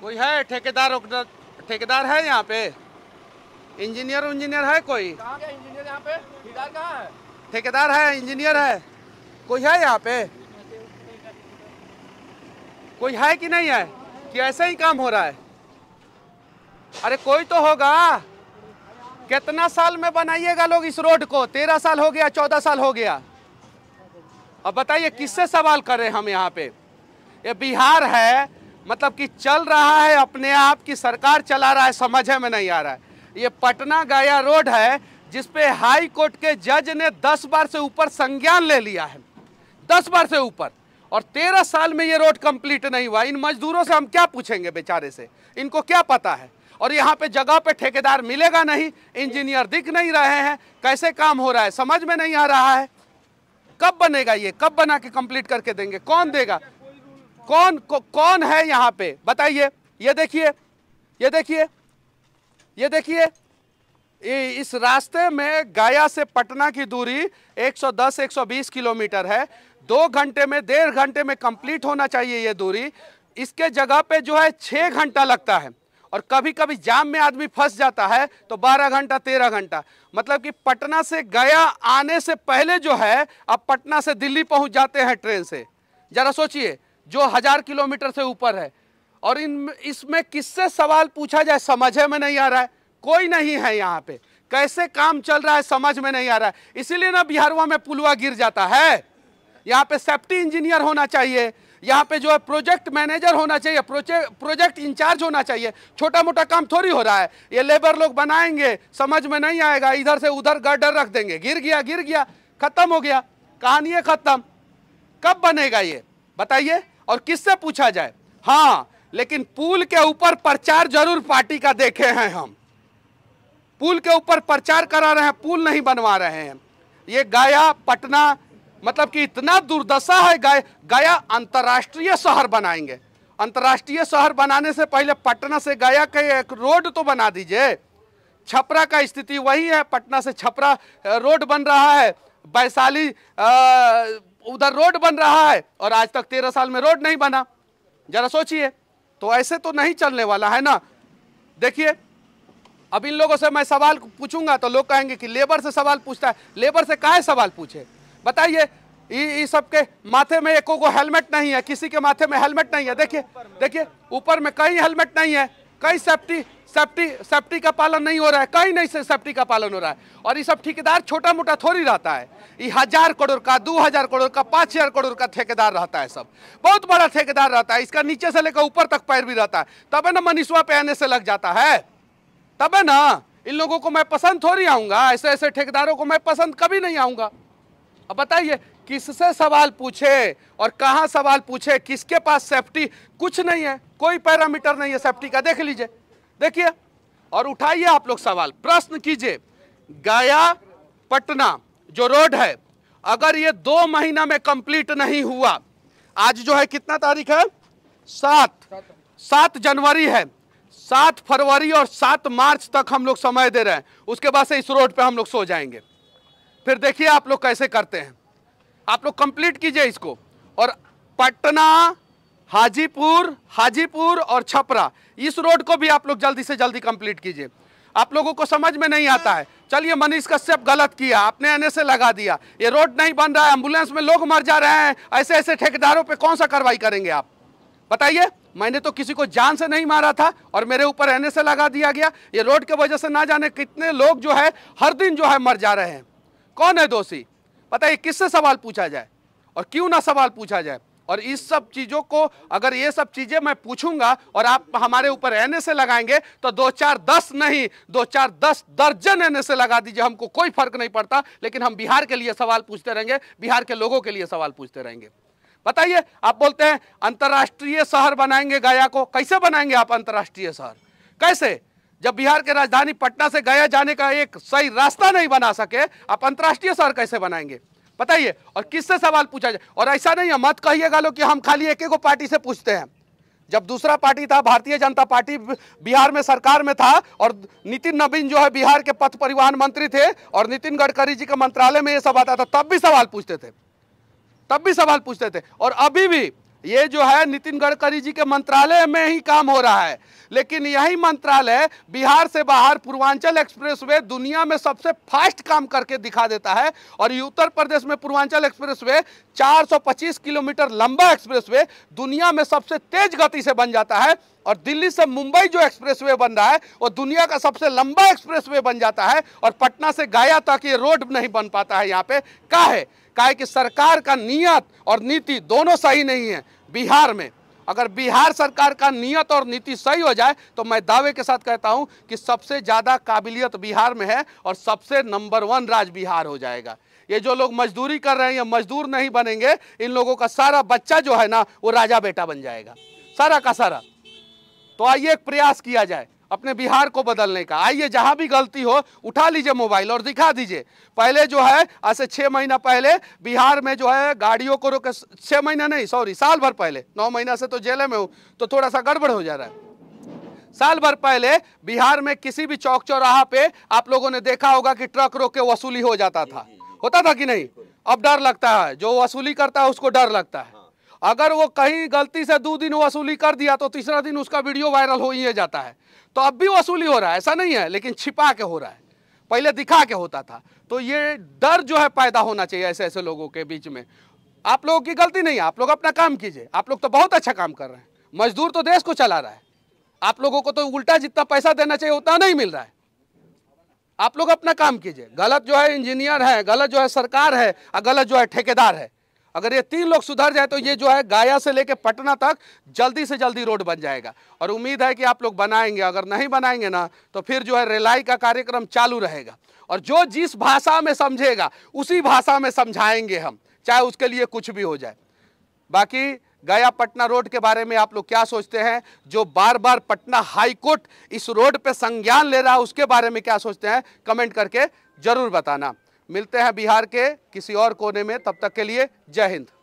कोई है ठेकेदार ठेकेदार है यहाँ पे इंजीनियर इंजीनियर है कोई के इंजीनियर यहाँ पे ठेकेदार कहाँ है ठेकेदार है इंजीनियर है कोई है यहाँ पे कोई है कि नहीं है कि ऐसे ही काम हो रहा है अरे कोई तो होगा कितना साल में बनाइएगा लोग इस रोड को तेरह साल हो गया चौदह साल हो गया अब बताइए किससे सवाल कर रहे हम यहाँ पे ये बिहार है मतलब कि चल रहा है अपने आप की सरकार चला रहा है समझ में नहीं आ रहा है ये पटना गया रोड है जिसपे हाई कोर्ट के जज ने दस बार से ऊपर संज्ञान ले लिया है दस बार से ऊपर और तेरह साल में ये रोड कंप्लीट नहीं हुआ इन मजदूरों से हम क्या पूछेंगे बेचारे से इनको क्या पता है और यहाँ पे जगह पे ठेकेदार मिलेगा नहीं इंजीनियर दिख नहीं रहे हैं कैसे काम हो रहा है समझ में नहीं आ रहा है कब बनेगा ये कब बना के कंप्लीट करके देंगे कौन देगा कौन कौन है यहाँ पे बताइए ये देखिए ये देखिए ये देखिए इस रास्ते में गया से पटना की दूरी 110-120 किलोमीटर है दो घंटे में डेढ़ घंटे में कंप्लीट होना चाहिए ये दूरी इसके जगह पे जो है छः घंटा लगता है और कभी कभी जाम में आदमी फंस जाता है तो 12 घंटा 13 घंटा मतलब कि पटना से गया आने से पहले जो है अब पटना से दिल्ली पहुंच जाते हैं ट्रेन से ज़रा सोचिए जो हज़ार किलोमीटर से ऊपर है और इन इसमें किससे सवाल पूछा जाए समझे में नहीं आ रहा है कोई नहीं है यहाँ पे कैसे काम चल रहा है समझ में नहीं आ रहा है इसीलिए ना बिहारवा में पुलवा गिर जाता है यहाँ पे सेफ्टी इंजीनियर होना चाहिए यहाँ पे जो है प्रोजेक्ट मैनेजर होना चाहिए प्रोजेक्ट इंचार्ज होना चाहिए छोटा मोटा काम थोड़ी हो रहा है ये लेबर लोग बनाएंगे समझ में नहीं आएगा इधर से उधर गर्डर रख देंगे गिर गया गिर गया खत्म हो गया कहानी खत्म कब बनेगा ये बताइए और किससे पूछा जाए हाँ लेकिन पुल के ऊपर प्रचार जरूर पार्टी का देखे हैं हम पुल के ऊपर प्रचार करा रहे हैं पुल नहीं बनवा रहे हैं ये गया पटना मतलब कि इतना दुर्दशा है गया गया अंतर्राष्ट्रीय शहर बनाएंगे अंतर्राष्ट्रीय शहर बनाने से पहले पटना से गया के एक रोड तो बना दीजिए छपरा का स्थिति वही है पटना से छपरा रोड बन रहा है वैशाली उधर रोड बन रहा है और आज तक तेरह साल में रोड नहीं बना जरा सोचिए तो ऐसे तो नहीं चलने वाला है ना देखिए अब इन लोगों से मैं सवाल पूछूंगा तो लोग कहेंगे कि लेबर से सवाल पूछता है लेबर से काहे सवाल पूछे बताइए ये सबके माथे में एको को हेलमेट नहीं है किसी के माथे में हेलमेट नहीं है देखिए देखिए ऊपर में कहीं हेलमेट नहीं है कई सेफ्टी सेफ्टी सेफ्टी का पालन नहीं हो रहा है कहीं नहीं सेफ्टी का पालन हो रहा है और ये सब ठेकेदार छोटा मोटा थोड़ी रहता है ये हजार करोड़ का दो हजार करोड़ का पाँच हजार करोड़ का ठेकेदार रहता है सब बहुत बड़ा ठेकेदार रहता है इसका नीचे से लेकर ऊपर तक पैर भी रहता है तब ना मनीषवा पे आने से लग जाता है तब ना इन लोगों को मैं पसंद थोड़ी आऊँगा ऐसे ऐसे ठेकेदारों को मैं पसंद कभी नहीं आऊँगा अब बताइए किससे सवाल पूछे और कहाँ सवाल पूछे किसके पास सेफ्टी कुछ नहीं है कोई पैरामीटर नहीं है सेफ्टी का देख लीजिए देखिए और उठाइए आप लोग सवाल प्रश्न कीजिए गया पटना जो रोड है अगर ये दो महीना में कंप्लीट नहीं हुआ आज जो है कितना तारीख है सात सात जनवरी है सात फरवरी और सात मार्च तक हम लोग समय दे रहे हैं उसके बाद से इस रोड पे हम लोग सो जाएंगे फिर देखिए आप लोग कैसे करते हैं आप लोग कंप्लीट कीजिए इसको और पटना हाजीपुर हाजीपुर और छपरा इस रोड को भी आप लोग जल्दी से जल्दी कंप्लीट कीजिए आप लोगों को समझ में नहीं आता है चलिए मनीष कश्यप गलत किया आपने एन से लगा दिया ये रोड नहीं बन रहा है एम्बुलेंस में लोग मर जा रहे हैं ऐसे ऐसे ठेकेदारों पे कौन सा कार्रवाई करेंगे आप बताइए मैंने तो किसी को जान से नहीं मारा था और मेरे ऊपर एन से लगा दिया गया ये रोड के वजह से ना जाने कितने लोग जो है हर दिन जो है मर जा रहे हैं कौन है दोषी बताइए किससे सवाल पूछा जाए और क्यों ना सवाल पूछा जाए और इस सब चीज़ों को अगर ये सब चीज़ें मैं पूछूंगा और आप हमारे ऊपर एन से लगाएंगे तो दो चार दस नहीं दो चार दस दर्जन एन से लगा दीजिए हमको कोई फर्क नहीं पड़ता लेकिन हम बिहार के लिए सवाल पूछते रहेंगे बिहार के लोगों के लिए सवाल पूछते रहेंगे बताइए आप बोलते हैं अंतर्राष्ट्रीय शहर बनाएंगे गया को कैसे बनाएंगे आप अंतर्राष्ट्रीय शहर कैसे जब बिहार के राजधानी पटना से गया जाने का एक सही रास्ता नहीं बना सके आप अंतर्राष्ट्रीय शहर कैसे बनाएंगे बताइए और किससे सवाल पूछा जाए और ऐसा नहीं है मत कहिएगा लोग कि हम खाली एक एक पार्टी से पूछते हैं जब दूसरा पार्टी था भारतीय जनता पार्टी बिहार में सरकार में था और नितिन नवीन जो है बिहार के पथ परिवहन मंत्री थे और नितिन गडकरी जी के मंत्रालय में ये सब आता था तब भी सवाल पूछते थे तब भी सवाल पूछते थे और अभी भी ये जो है नितिन गडकरी जी के मंत्रालय में ही काम हो रहा है लेकिन यही मंत्रालय बिहार से बाहर पूर्वांचल एक्सप्रेसवे दुनिया में सबसे फास्ट काम करके दिखा देता है और उत्तर प्रदेश में पूर्वांचल एक्सप्रेसवे 425 किलोमीटर लंबा एक्सप्रेसवे दुनिया में सबसे तेज गति से बन जाता है और दिल्ली से मुंबई जो एक्सप्रेसवे बन रहा है वो दुनिया का सबसे लंबा एक्सप्रेसवे बन जाता है और पटना से गया तक ये रोड नहीं बन पाता है यहाँ पे का है का है कि सरकार का नियत और नीति दोनों सही नहीं है बिहार में अगर बिहार सरकार का नियत और नीति सही हो जाए तो मैं दावे के साथ कहता हूं कि सबसे ज़्यादा काबिलियत बिहार में है और सबसे नंबर वन राज्य बिहार हो जाएगा ये जो लोग मजदूरी कर रहे हैं ये मजदूर नहीं बनेंगे इन लोगों का सारा बच्चा जो है ना वो राजा बेटा बन जाएगा सारा का सारा तो आइए एक प्रयास किया जाए अपने बिहार को बदलने का आइए जहाँ भी गलती हो उठा लीजिए मोबाइल और दिखा दीजिए पहले जो है आज से छः महीना पहले बिहार में जो है गाड़ियों को रोके छः महीना नहीं सॉरी साल भर पहले नौ महीना से तो जेल में हूँ तो थोड़ा सा गड़बड़ हो जा रहा है साल भर पहले बिहार में किसी भी चौक चौराहा पे आप लोगों ने देखा होगा कि ट्रक रोक के वसूली हो जाता था होता था कि नहीं अब डर लगता है जो वसूली करता है उसको डर लगता है अगर वो कहीं गलती से दो दिन वसूली कर दिया तो तीसरा दिन उसका वीडियो वायरल हो ही जाता है तो अब भी वसूली हो रहा है ऐसा नहीं है लेकिन छिपा के हो रहा है पहले दिखा के होता था तो ये डर जो है पैदा होना चाहिए ऐसे ऐसे लोगों के बीच में आप लोगों की गलती नहीं है आप लोग अपना काम कीजिए आप लोग तो बहुत अच्छा काम कर रहे हैं मजदूर तो देश को चला रहा है आप लोगों को तो उल्टा जितना पैसा देना चाहिए उतना नहीं मिल रहा है आप लोग अपना काम कीजिए गलत जो है इंजीनियर है गलत जो है सरकार है और गलत जो है ठेकेदार है अगर ये तीन लोग सुधर जाए तो ये जो है गाया से लेकर पटना तक जल्दी से जल्दी रोड बन जाएगा और उम्मीद है कि आप लोग बनाएंगे अगर नहीं बनाएंगे ना तो फिर जो है रेलाई का कार्यक्रम चालू रहेगा और जो जिस भाषा में समझेगा उसी भाषा में समझाएंगे हम चाहे उसके लिए कुछ भी हो जाए बाकी गया पटना रोड के बारे में आप लोग क्या सोचते हैं जो बार बार पटना हाई कोर्ट इस रोड पे संज्ञान ले रहा है उसके बारे में क्या सोचते हैं कमेंट करके जरूर बताना मिलते हैं बिहार के किसी और कोने में तब तक के लिए जय हिंद